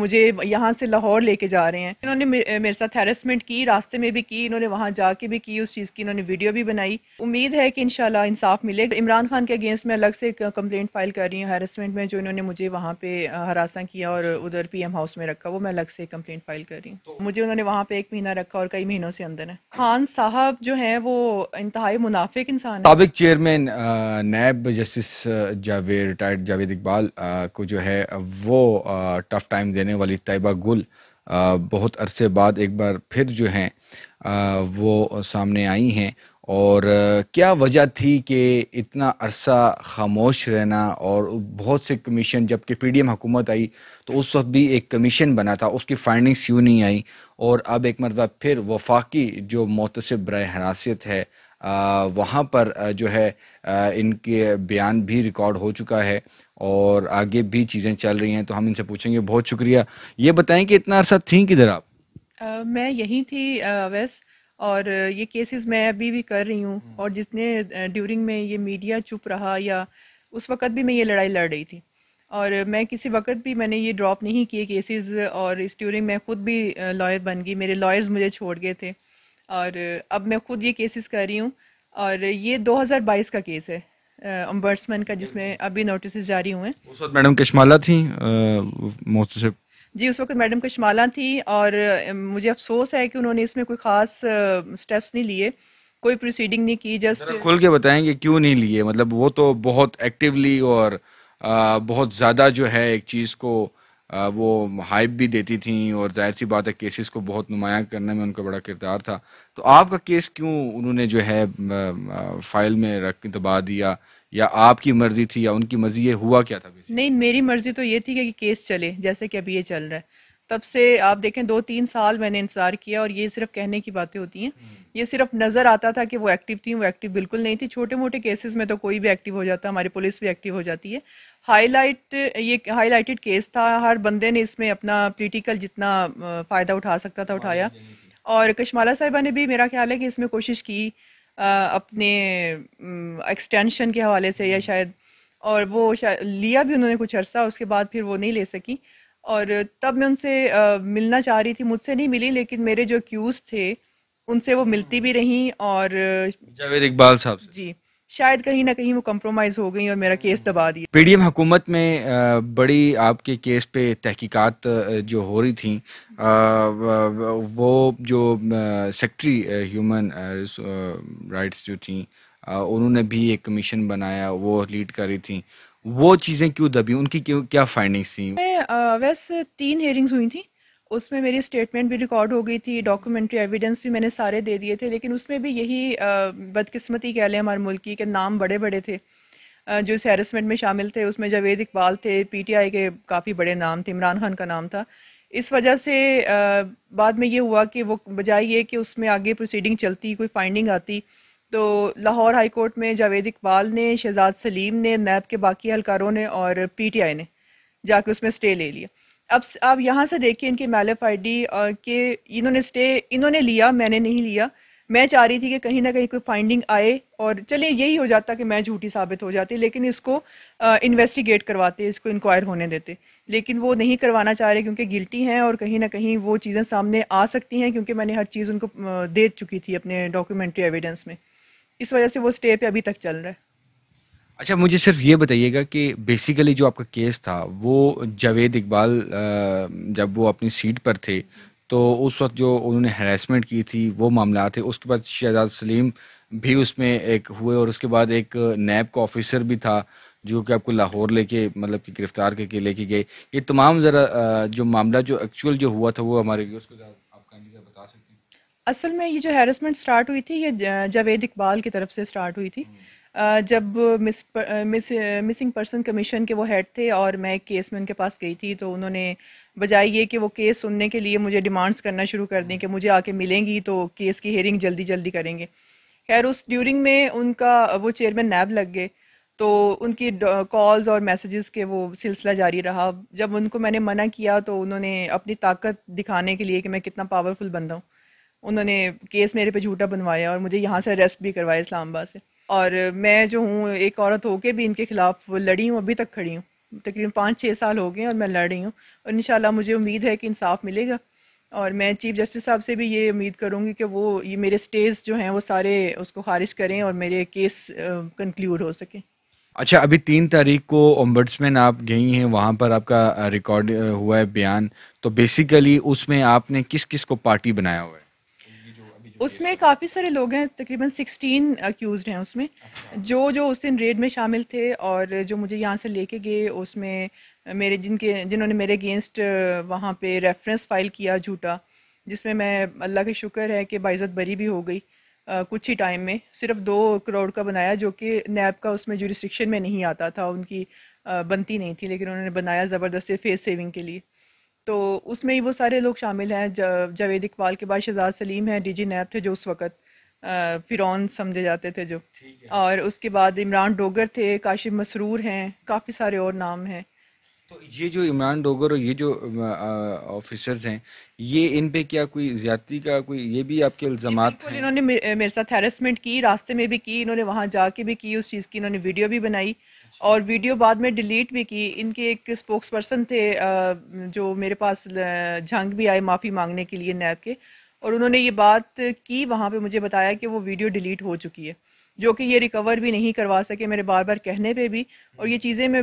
मुझे यहाँ से लाहौर लेके जा रहे हैं इन्होंने मेरे साथ हेरसमेंट की रास्ते में भी की इन्होंने वहाँ जाके भी की उस चीज़ की इन्होंने वीडियो भी बनाई उम्मीद है कि इनशाला इंसाफ मिले इमरान खान के अगेंस्ट में अलग से कंप्लेंट फाइल कर रही हूँ हेरसमेंट में जो इन्होंने मुझे वहाँ पे हरासा किया और उधर पी हाउस में रखा वो मैं अलग से कंप्लेंट फाइल कर रही हूँ तो मुझे उन्होंने वहाँ पे एक महीना रखा और कई महीनों से अंदर है खान साहब जो है वो इंतहाई मुनाफिक इंसान है chairman NAB justice Javed retired Javed Iqbal को जो है वो टफ टाइम देने देने वाली तयबा गुल बहुत अरसे बाद एक बार फिर जो हैं वो सामने आई हैं और क्या वजह थी कि इतना अरसा खामोश रहना और बहुत से कमीशन जबकि पी डी एम हुकूमत आई तो उस वक्त भी एक कमीशन बना था उसकी फाइंडिंग्स यूँ नहीं आई और अब एक मरतबा फिर वफाकी जो मोतसब बर हरासियत है वहाँ पर जो है इनके बयान भी रिकॉर्ड हो चुका है और आगे भी चीज़ें चल रही हैं तो हम इनसे पूछेंगे बहुत शुक्रिया ये बताएं कि इतना अरसा थी किधर आप आ, मैं यहीं थी अवैस और ये केसेस मैं अभी भी कर रही हूँ हम्म। और जितने ड्यूरिंग में ये मीडिया चुप रहा या उस वक्त भी मैं ये लड़ाई लड़ रही थी और मैं किसी वक्त भी मैंने ये ड्रॉप नहीं किए केसेस और इस ड्यूरिंग मैं खुद भी लॉयर बन गई मेरे लॉयर्स मुझे छोड़ गए थे और अब मैं खुद ये केसेस कर रही हूँ और ये 2022 का केस है अम्बर्समैन का जिसमें अभी नोटिस जारी हुए उस वक्त मैडम कश्माला थी मोस्टशिप जी उस वक्त मैडम कश्माला थी और मुझे अफसोस है कि उन्होंने इसमें कोई ख़ास स्टेप्स नहीं लिए कोई प्रोसीडिंग नहीं की जस्ट खुल के बताएंगे क्यों नहीं लिए मतलब वो तो बहुत एक्टिवली और आ, बहुत ज़्यादा जो है एक चीज़ को वो हाइप भी देती थी और जाहिर सी बात है केसेस को बहुत नुमाया करने में उनका बड़ा किरदार था तो आपका केस क्यों उन्होंने जो है फाइल में रख दबा दिया या आपकी मर्जी थी या उनकी मर्जी ये हुआ क्या था नहीं मेरी मर्जी तो ये थी कि केस चले जैसे कि अभी ये चल रहा है तब से आप देखें दो तीन साल मैंने इंतज़ार किया और ये सिर्फ कहने की बातें होती हैं हम्म। ये सिर्फ नज़र आता था कि वो एक्टिव थी वो एक्टिव बिल्कुल नहीं थी छोटे मोटे केसेस में तो कोई भी एक्टिव हो जाता हमारी पुलिस भी एक्टिव हो जाती है हाईलाइट ये हाईलाइटेड केस था हर बंदे ने इसमें अपना पोलिटिकल जितना फ़ायदा उठा सकता था उठाया और कश्माला साहिबा ने भी मेरा ख्याल है कि इसमें कोशिश की अपने एक्सटेंशन के हवाले से या हम्म। शायद और वो शायद लिया भी उन्होंने कुछ अर्सा उसके बाद फिर वो नहीं ले सकी और तब मैं उनसे आ, मिलना चाह रही थी मुझसे नहीं मिली लेकिन मेरे जो क्यूज थे उनसे वो मिलती भी रहीं और जावेद इकबाल साहब जी शायद कहीं ना कहीं वो कम्प्रोमाइज हो गई और मेरा केस दबा दिया पीडीएम हुकूमत में बड़ी आपके केस पे तहकीकात जो हो रही थी वो जो सेक्रेटरी ह्यूमन राइट्स जो थी उन्होंने भी एक कमीशन बनाया वो लीड कर रही थी वो चीज़ें क्यों दबी उनकी क्यों क्या फाइंडिंग्स थी वैसे तीन हेयरिंग्स हुई थी उसमें मेरी स्टेटमेंट भी रिकॉर्ड हो गई थी डॉक्यूमेंट्री एविडेंस भी मैंने सारे दे दिए थे लेकिन उसमें भी यही बदकिस्मती कह लें हमारे मुल्क की नाम बड़े बड़े थे जो इस हेरसमेंट में शामिल थे उसमें जावेद इकबाल थे पीटीआई के काफ़ी बड़े नाम थे इमरान खान का नाम था इस वजह से बाद में ये हुआ कि वो बजाय ये कि उसमें आगे प्रोसीडिंग चलती कोई फाइंडिंग आती तो लाहौर हाई कोर्ट में जावेद इकबाल ने शहजाद सलीम ने नैब के बाकी हलकारों ने और पीटीआई ने जाके उसमें स्टे ले लिया अब आप यहाँ से देखिए इनकी मेलअप आई डी के इन्होंने स्टे इन्होंने लिया मैंने नहीं लिया मैं चाह रही थी कि कहीं ना कहीं कोई फाइंडिंग आए और चलिए यही हो जाता कि मैं झूठी साबित हो जाती लेकिन इसको इन्वेस्टिगेट करवाते इसको इंक्वायर होने देते लेकिन वो नहीं करवाना चाह रहे क्योंकि गिल्टी हैं और कहीं ना कहीं वो चीज़ें सामने आ सकती हैं क्योंकि मैंने हर चीज़ उनको दे चुकी थी अपने डॉक्यूमेंट्री एविडेंस में इस वजह से वो स्टे पे अभी तक चल रहा है अच्छा मुझे सिर्फ ये बताइएगा कि बेसिकली जो आपका केस था वो जावेद इकबाल जब वो अपनी सीट पर थे तो उस वक्त जो उन्होंने हरासमेंट की थी वो मामला थे उसके बाद शहजाद सलीम भी उसमें एक हुए और उसके बाद एक नैब का ऑफिसर भी था जो कि आपको लाहौर लेके मतलब कि गिरफ्तार करके लेके गए ये तमाम ज़रा जो मामला जो एक्चुअल जो हुआ था वो हमारे उसको असल में ये जो हैरसमेंट स्टार्ट हुई थी ये जावेद इकबाल की तरफ से स्टार्ट हुई थी जब miss miss missing person commission के वो हेड थे और मैं एक केस में उनके पास गई थी तो उन्होंने बजाय ये कि वो केस सुनने के लिए मुझे डिमांड्स करना शुरू कर दें कि मुझे आके मिलेंगी तो केस की हेयरिंग जल्दी जल्दी करेंगे खैर उस ड्यूरिंग में उनका वो चेयरमैन नैब लग गए तो उनकी कॉल्स और मैसेजेस के वो सिलसिला जारी रहा जब उनको मैंने मना किया तो उन्होंने अपनी ताकत दिखाने के लिए कि मैं कितना पावरफुल बंदा हूँ उन्होंने केस मेरे पे झूठा बनवाया और मुझे यहाँ से अरेस्ट भी करवाया इस्लामाबाद से और मैं जो हूँ एक औरत होके भी इनके खिलाफ लड़ी हूँ अभी तक खड़ी हूँ तकरीबन पाँच छः साल हो गए और मैं लड़ रही हूँ और इन मुझे उम्मीद है कि इंसाफ मिलेगा और मैं चीफ जस्टिस साहब से भी ये उम्मीद करूँगी कि वो ये मेरे स्टेज जो हैं वो सारे उसको खारिज करें और मेरे केस कंक्लूड हो सके अच्छा अभी तीन तारीख को ओम्बड्समैन आप गई हैं वहाँ पर आपका रिकॉर्ड हुआ है बयान तो बेसिकली उसमें आपने किस किस को पार्टी बनाया हुआ है उसमें काफ़ी सारे लोग हैं तकरीबन सिक्सटीन अक्यूज़ हैं उसमें जो जो उस दिन रेड में शामिल थे और जो मुझे यहाँ से लेके गए उसमें मेरे जिनके जिन्होंने मेरे अगेंस्ट वहाँ पे रेफरेंस फाइल किया झूठा जिसमें मैं अल्लाह के शुक्र है कि बाइज़त बरी भी हो गई कुछ ही टाइम में सिर्फ दो करोड़ का बनाया जो कि नैब का उसमें जो में नहीं आता था उनकी बनती नहीं थी लेकिन उन्होंने बनाया ज़बरदस्ती फेस सेविंग के लिए तो उसमें ही वो सारे लोग शामिल हैं जावेद इकबाल के बाद शहजाद सलीम है डी जी नैब थे जो उस वक़्त फिर समझे जाते थे जो और उसके बाद इमरान डोगर थे काशिफ मसरूर हैं काफ़ी सारे और नाम हैं तो ये जो इमरान डोगर और ये जो ऑफिसर्स हैं ये इन पे क्या कोई ज्यादा का कोई ये भी आपके इल्जाम इन्होंने मेरे साथ हेरसमेंट की रास्ते में भी की इन्होंने वहाँ जाके भी की उस चीज़ की इन्होंने वीडियो भी बनाई और वीडियो बाद में डिलीट भी की इनके एक स्पोक्स पर्सन थे जो मेरे पास झांग भी आए माफ़ी मांगने के लिए नैब के और उन्होंने ये बात की वहाँ पे मुझे बताया कि वो वीडियो डिलीट हो चुकी है जो कि ये रिकवर भी नहीं करवा सके मेरे बार बार कहने पे भी और ये चीज़ें मैं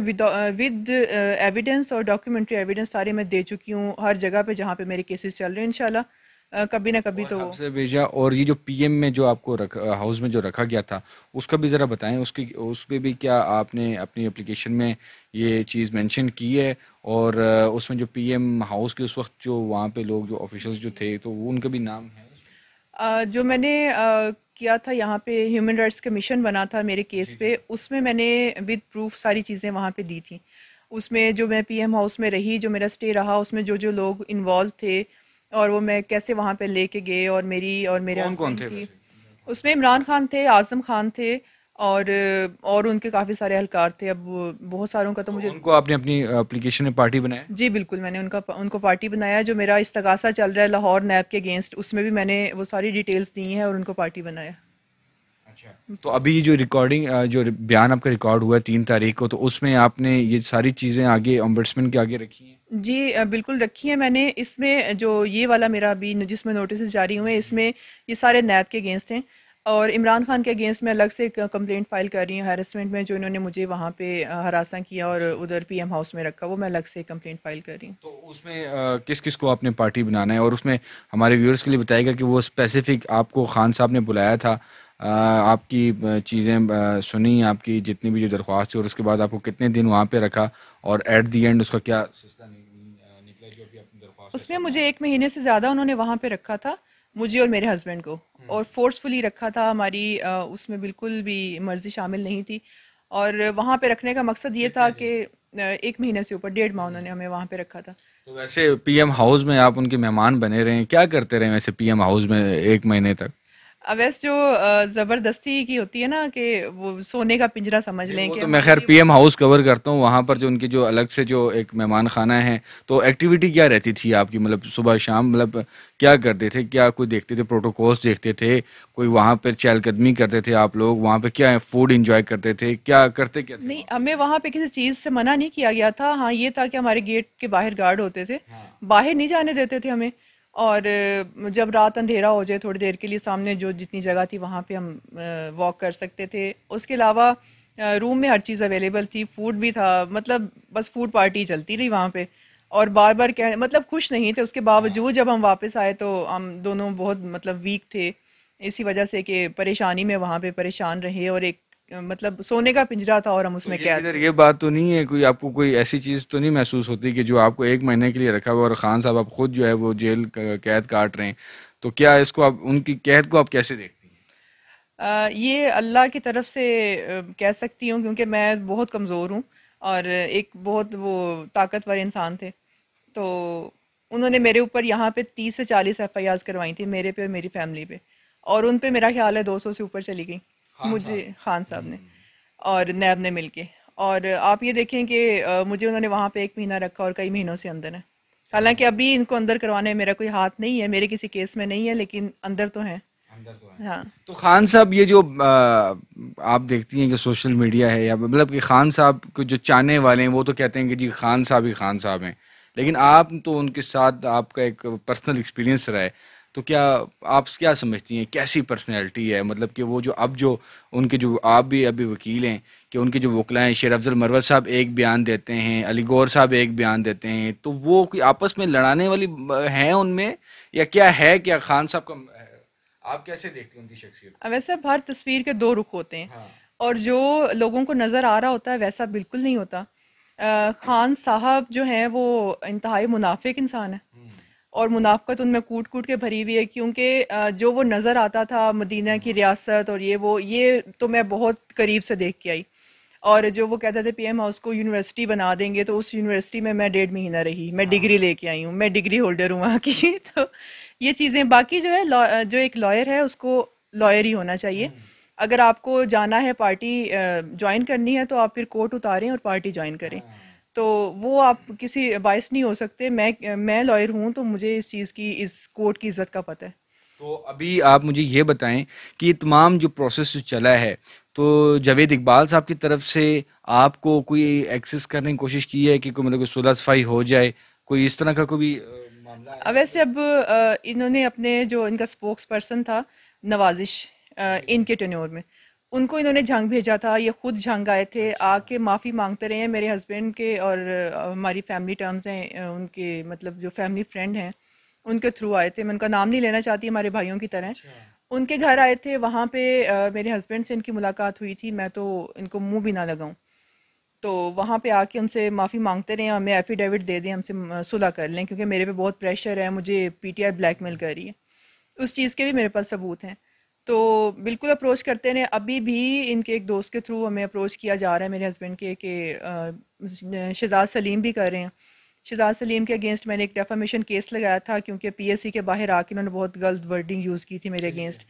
विद एविडेंस और डॉक्यूमेंट्री एविडेंस सारे मैं दे चुकी हूँ हर जगह पे जहाँ पे मेरे केसेस चल रहे हैं इन कभी ना कभी तो भेजा और ये जो पीएम में जो आपको रख हाउस में जो रखा गया था उसका भी ज़रा बताएं उसकी उस पर भी क्या आपने अपनी एप्लीकेशन में ये चीज़ मेंशन की है और उसमें जो पीएम हाउस के उस वक्त जो वहाँ पे लोग जो ऑफिशल्स जो थे तो वो उनका भी नाम है जो मैंने किया था यहाँ पे ह्यूमन राइट्स कमीशन बना था मेरे केस पे उसमें मैंने विद प्रूफ सारी चीज़ें वहाँ पे दी थी उसमें जो मैं पीएम हाउस में रही जो मेरा स्टे रहा उसमें जो जो लोग इन्वॉल्व थे और वो मैं कैसे वहाँ पे लेके गए और मेरी और मेरे कौन कौन थे उसमें इमरान खान थे आजम खान थे और और उनके काफ़ी सारे अहलकार थे अब बहुत सारों का तो, तो मुझे उनको आपने अपनी एप्लीकेशन में पार्टी बनाया जी बिल्कुल मैंने उनका उनको पार्टी बनाया जो मेरा इस्तगासा चल रहा है लाहौर नैब के अगेंस्ट उसमें भी मैंने वो सारी डिटेल्स दी हैं और उनको पार्टी बनाया तो अभी जो रिकॉर्डिंग जो बयान आपका रिकॉर्ड हुआ है तीन तारीख को तो उसमें आपने ये सारी चीज़ें आगे ऑम्बर्समैन के आगे रखी हैं जी बिल्कुल रखी है मैंने इसमें जो ये वाला मेरा अभी जिसमें नोटिस जारी हुए इसमें ये सारे नैब के अगेंस्ट हैं और इमरान खान के अगेंस्ट मैं अलग से कंप्लेंट फाइल कर रही हूँ हेरसमेंट में जो इन्होंने मुझे वहाँ पे हरासा किया और अच्छा। उधर पीएम हाउस में रखा वो मैं अलग से कंप्लेंट फाइल कर रही हूँ तो उसमें किस किस को आपने पार्टी बनाना है और उसमें हमारे व्यूअर्स के लिए बताएगा कि वो स्पेसिफिक आपको खान साहब ने बुलाया था आपकी चीज़ें सुनी आपकी जितनी भी जो दरख्वास्त थी और उसके बाद आपको कितने दिन वहाँ पे रखा और एट दी एंड उसका क्या निकला जो भी अपनी दरख्वास्त उसमें मुझे एक महीने से ज़्यादा उन्होंने वहाँ पे रखा था मुझे और मेरे हस्बैंड को हम्म। और फोर्सफुली रखा था हमारी उसमें बिल्कुल भी मर्जी शामिल नहीं थी और वहाँ पे रखने का मकसद ये था कि एक महीने से ऊपर डेढ़ माह उन्होंने हम्म। हमें वहाँ पे रखा था तो वैसे पीएम हाउस में आप उनके मेहमान बने रहे हैं क्या करते रहे वैसे पीएम हाउस में एक महीने तक अवैस जो जबरदस्ती की होती है ना कि वो सोने का पिंजरा समझ लें तो मैं खैर पीएम हाउस कवर करता हूँ वहाँ पर जो उनके जो अलग से जो एक मेहमान खाना है तो एक्टिविटी क्या रहती थी आपकी मतलब सुबह शाम मतलब क्या करते थे क्या कोई देखते थे प्रोटोकॉल्स देखते थे कोई वहाँ पर चहलकदमी करते थे आप लोग वहाँ पे क्या फूड इंजॉय करते थे क्या करते क्या नहीं हमें वहाँ पे किसी चीज़ से मना नहीं किया गया था हाँ ये था कि हमारे गेट के बाहर गार्ड होते थे हाँ। बाहर नहीं जाने देते थे हमें और जब रात अंधेरा हो जाए थोड़ी देर के लिए सामने जो जितनी जगह थी वहाँ पे हम वॉक कर सकते थे उसके अलावा रूम में हर चीज़ अवेलेबल थी फूड भी था मतलब बस फूड पार्टी चलती रही वहाँ पे और बार बार कह मतलब खुश नहीं थे उसके बावजूद जब हम वापस आए तो हम दोनों बहुत मतलब वीक थे इसी वजह से कि परेशानी में वहाँ पे परेशान रहे और एक मतलब सोने का पिंजरा था और हम तो उसमें क्या ये बात तो नहीं है कोई आपको कोई ऐसी चीज तो नहीं महसूस होती कि जो आपको एक महीने के लिए रखा हुआ और खान साहब आप खुद जो है वो जेल कैद काट रहे हैं तो क्या इसको आप उनकी कैद को आप कैसे देखते हैं ये अल्लाह की तरफ से कह सकती हूँ क्योंकि मैं बहुत कमज़ोर हूँ और एक बहुत वो ताकतवर इंसान थे तो उन्होंने मेरे ऊपर यहाँ पे तीस से चालीस एफ करवाई थी मेरे पे और मेरी फैमिली पे और उन पे मेरा ख्याल है दो सौ से ऊपर चली गई मुझे खान साहब ने हम्म। और नैब ने मिलके और आप ये देखें कि मुझे उन्होंने वहाँ पे एक महीना रखा और कई महीनों से अंदर है हालांकि हाँ। अभी इनको अंदर करवाने में मेरा कोई हाथ नहीं है मेरे किसी केस में नहीं है लेकिन अंदर तो है तो हाँ। तो खान साहब ये जो आ, आप देखती हैं कि सोशल मीडिया है या मतलब कि खान साहब को जो चाहने वाले हैं वो तो कहते हैं कि जी खान साहब ही खान साहब हैं लेकिन आप तो उनके साथ आपका एक पर्सनल एक्सपीरियंस रहा है तो क्या आप क्या समझती हैं कैसी पर्सनैलिटी है मतलब कि वो जो अब जो उनके जो आप भी अभी वकील हैं कि उनके जो वकला हैं शेर अफजल मरवत साहब एक बयान देते हैं अली गौर साहब एक बयान देते हैं तो वो कोई आपस में लड़ाने वाली हैं उनमें या क्या है क्या खान साहब का आप कैसे देखते हैं उनकी शख्सियत वैसे अब हर तस्वीर के दो रुख होते हैं हाँ। और जो लोगों को नज़र आ रहा होता है वैसा बिल्कुल नहीं होता आ, खान साहब जो हैं वो इंतहाई मुनाफिक इंसान है हम्म। और मुनाफ्त उनमें कूट कूट के भरी हुई है क्योंकि जो वो नज़र आता था मदीना की रियासत और ये वो ये तो मैं बहुत करीब से देख के आई और जो वो कहते थे पीएम हाउस को यूनिवर्सिटी बना देंगे तो उस यूनिवर्सिटी में मैं डेढ़ महीना रही मैं हाँ। डिग्री लेके आई हूँ मैं डिग्री होल्डर हूँ वहाँ की तो ये चीज़ें बाकी जो है जो एक लॉयर है उसको लॉयर ही होना चाहिए हम्म। अगर आपको जाना है पार्टी ज्वाइन करनी है तो आप फिर कोर्ट उतारें और पार्टी ज्वाइन करें हाँ। तो वो आप किसी बायस नहीं हो सकते मैं मैं लॉयर हूँ तो मुझे इस चीज़ की इस कोर्ट की इज्जत का पता है तो अभी आप मुझे ये बताएं कि तमाम जो प्रोसेस जो चला है तो जावेद इकबाल साहब की तरफ से आपको कोई एक्सेस करने की कोशिश की है कि कोई मतलब कोई सुलह सफाई हो जाए कोई इस तरह का कोई मामला वैसे अब इन्होंने अपने जो इनका स्पोक्स पर्सन था नवाजिश इनके टेन्योर में उनको इन्होंने झंग भेजा था ये खुद झंग आए थे अच्छा। आके माफ़ी मांगते रहे हैं मेरे हस्बैंड के और हमारी फैमिली टर्म्स हैं उनके मतलब जो फैमिली फ्रेंड हैं उनके थ्रू आए थे मैं उनका नाम नहीं लेना चाहती हमारे भाइयों की तरह अच्छा। उनके घर आए थे वहाँ पे आ, मेरे हस्बैंड से इनकी मुलाकात हुई थी मैं तो इनको मुंह भी ना लगाऊं तो वहाँ पे आके उनसे माफ़ी मांगते रहे हमें एफिडेविट दे दें हमसे सुलह कर लें क्योंकि मेरे पे बहुत प्रेशर है मुझे पीटीआई ब्लैकमेल कर रही है उस चीज़ के भी मेरे पास सबूत हैं तो बिल्कुल अप्रोच करते रहे अभी भी इनके एक दोस्त के थ्रू हमें अप्रोच किया जा रहा है मेरे हस्बैंड के कि शहजाद सलीम भी कर रहे हैं शहजाद सलीम के अगेंस्ट मैंने एक डेफामेशन केस लगाया था क्योंकि पीएससी के बाहर आके उन्होंने बहुत गलत वर्डिंग यूज़ की थी मेरे अगेंस्ट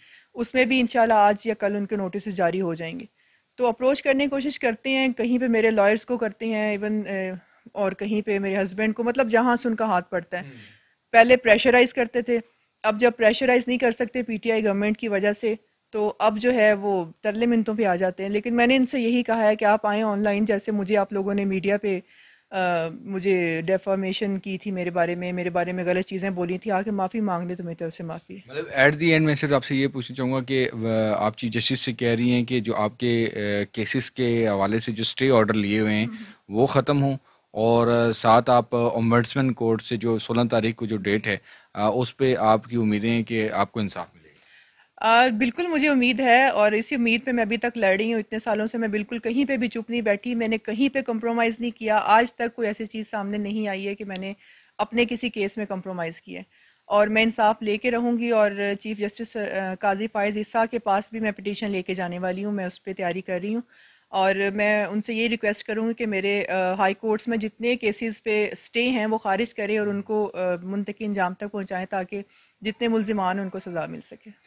उसमें भी इंशाल्लाह आज या कल उनके नोटिस जारी हो जाएंगे तो अप्रोच करने की कोशिश करते हैं कहीं पे मेरे लॉयर्स को करते हैं इवन और कहीं पे मेरे हस्बैंड को मतलब जहाँ से उनका हाथ पड़ता है हम्म। पहले प्रेशराइज करते थे अब जब प्रेशराइज नहीं कर सकते पीटीआई गवर्नमेंट की वजह से तो अब जो है वो तरले मिनतों पे आ जाते हैं लेकिन मैंने इनसे यही कहा है कि आप आएँ ऑनलाइन जैसे मुझे आप लोगों ने मीडिया पे आ, मुझे डेफॉर्मेशन की थी मेरे बारे में मेरे बारे में गलत चीज़ें बोली थी आके माफ़ी मांग ले तो मेरी तरफ से माफ़ी मतलब एट दी एंड मैं सिर्फ आपसे ये पूछना चाहूँगा कि आप चीफ जस्टिस से कह रही हैं कि जो आपके केसेस के हवाले से जो स्टे ऑर्डर लिए हुए हैं हम्म, हम्म। वो ख़त्म हों और साथ आप ओम्बर्ट्समैन कोर्ट से जो सोलह तारीख को जो डेट है उस पर आपकी उम्मीदें हैं कि आपको इंसाफ मिलेगा आ, बिल्कुल मुझे उम्मीद है और इसी उम्मीद पे मैं अभी तक लड़ रही हूँ इतने सालों से मैं बिल्कुल कहीं पे भी चुप नहीं बैठी मैंने कहीं पे कम्प्रोमाइज़ नहीं किया आज तक कोई ऐसी चीज़ सामने नहीं आई है कि मैंने अपने किसी केस में कम्प्रोमाइज़ किया और मैं इंसाफ लेके रहूँगी और चीफ जस्टिस काजी फायज़ इस्सा के पास भी मैं पिटीशन लेके जाने वाली हूँ मैं उस पर तैयारी कर रही हूँ और मैं उनसे ये रिक्वेस्ट करूँगी कि मेरे हाई कोर्ट्स में जितने केसेस पे स्टे हैं वो खारिज करें और उनको मुंतकी इंजाम तक पहुँचाएँ ताकि जितने मुलजमान उनको सज़ा मिल सके